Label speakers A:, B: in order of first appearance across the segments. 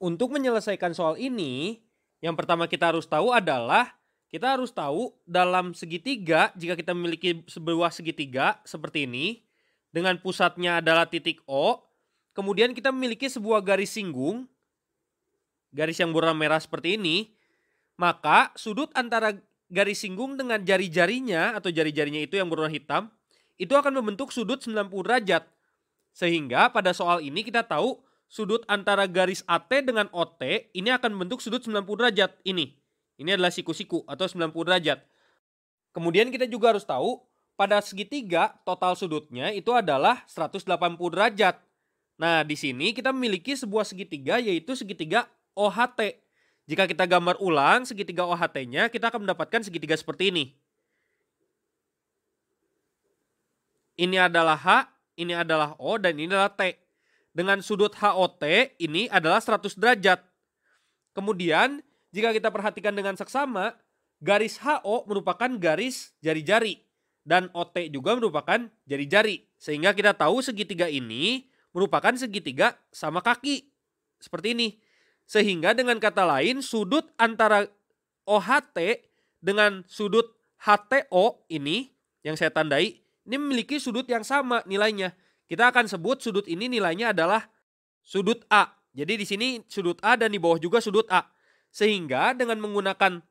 A: untuk menyelesaikan soal ini, yang pertama kita harus tahu adalah kita harus tahu dalam segitiga, jika kita memiliki sebuah segitiga seperti ini, dengan pusatnya adalah titik O, kemudian kita memiliki sebuah garis singgung, garis yang berwarna merah seperti ini, maka sudut antara garis singgung dengan jari-jarinya atau jari-jarinya itu yang berwarna hitam, itu akan membentuk sudut 90 derajat. Sehingga pada soal ini kita tahu sudut antara garis AT dengan OT ini akan membentuk sudut 90 derajat ini. Ini adalah siku-siku atau 90 derajat. Kemudian kita juga harus tahu pada segitiga total sudutnya itu adalah 180 derajat. Nah, di sini kita memiliki sebuah segitiga yaitu segitiga OHT. Jika kita gambar ulang segitiga OHT-nya, kita akan mendapatkan segitiga seperti ini. Ini adalah H, ini adalah O, dan ini adalah T dengan sudut HOT ini adalah 100 derajat. Kemudian jika kita perhatikan dengan seksama, garis HO merupakan garis jari-jari dan OT juga merupakan jari-jari. Sehingga kita tahu segitiga ini merupakan segitiga sama kaki. Seperti ini. Sehingga dengan kata lain sudut antara OHT dengan sudut HTO ini yang saya tandai ini memiliki sudut yang sama nilainya kita akan sebut sudut ini nilainya adalah sudut A. Jadi di sini sudut A dan di bawah juga sudut A. Sehingga dengan menggunakan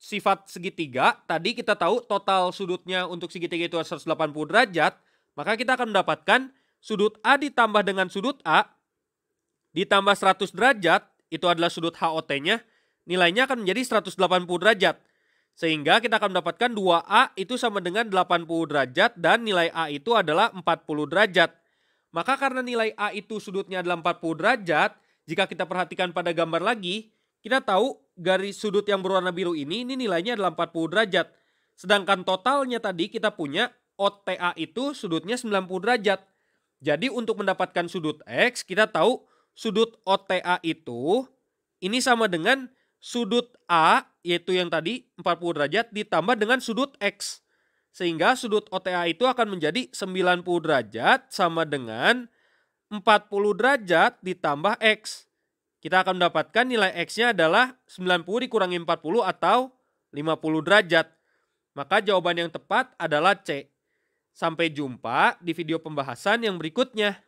A: sifat segitiga, tadi kita tahu total sudutnya untuk segitiga itu 180 derajat, maka kita akan mendapatkan sudut A ditambah dengan sudut A ditambah 100 derajat, itu adalah sudut HOT-nya, nilainya akan menjadi 180 derajat. Sehingga kita akan mendapatkan 2A itu sama dengan 80 derajat dan nilai A itu adalah 40 derajat. Maka karena nilai A itu sudutnya adalah 40 derajat, jika kita perhatikan pada gambar lagi, kita tahu garis sudut yang berwarna biru ini, ini nilainya adalah 40 derajat. Sedangkan totalnya tadi kita punya OTA itu sudutnya 90 derajat. Jadi untuk mendapatkan sudut X, kita tahu sudut OTA itu ini sama dengan sudut A yaitu yang tadi 40 derajat ditambah dengan sudut X. Sehingga sudut OTA itu akan menjadi 90 derajat sama dengan 40 derajat ditambah X. Kita akan mendapatkan nilai X-nya adalah 90 dikurangi 40 atau 50 derajat. Maka jawaban yang tepat adalah C. Sampai jumpa di video pembahasan yang berikutnya.